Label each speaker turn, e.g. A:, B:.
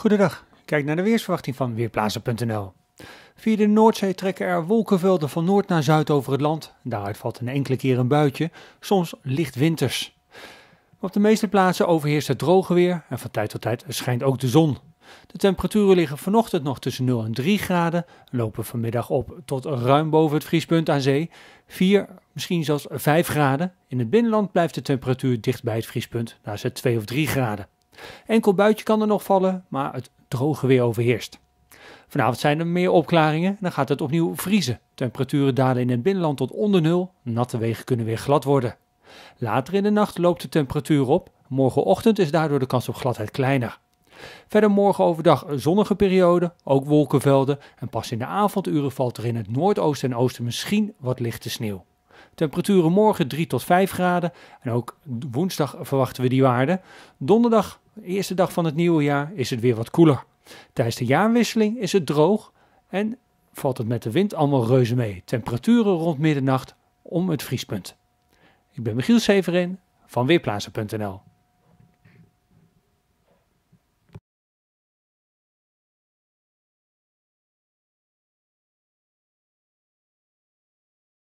A: Goedendag, kijk naar de weersverwachting van Weerplaatsen.nl. Via de Noordzee trekken er wolkenvelden van noord naar zuid over het land. Daaruit valt een enkele keer een buitje, soms licht winters. Op de meeste plaatsen overheerst het droge weer en van tijd tot tijd schijnt ook de zon. De temperaturen liggen vanochtend nog tussen 0 en 3 graden, lopen vanmiddag op tot ruim boven het vriespunt aan zee. 4, misschien zelfs 5 graden. In het binnenland blijft de temperatuur dicht bij het vriespunt, daar is het 2 of 3 graden. Enkel buitje kan er nog vallen, maar het droge weer overheerst. Vanavond zijn er meer opklaringen, dan gaat het opnieuw vriezen. Temperaturen dalen in het binnenland tot onder nul, natte wegen kunnen weer glad worden. Later in de nacht loopt de temperatuur op, morgenochtend is daardoor de kans op gladheid kleiner. Verder morgen overdag een zonnige periode, ook wolkenvelden en pas in de avonduren valt er in het noordoosten en oosten misschien wat lichte sneeuw. Temperaturen morgen 3 tot 5 graden en ook woensdag verwachten we die waarde. Donderdag de eerste dag van het nieuwe jaar is het weer wat koeler. Tijdens de jaarwisseling is het droog en valt het met de wind allemaal reuze mee. Temperaturen rond middernacht om het vriespunt. Ik ben Michiel Severin van Weerplaatsen.nl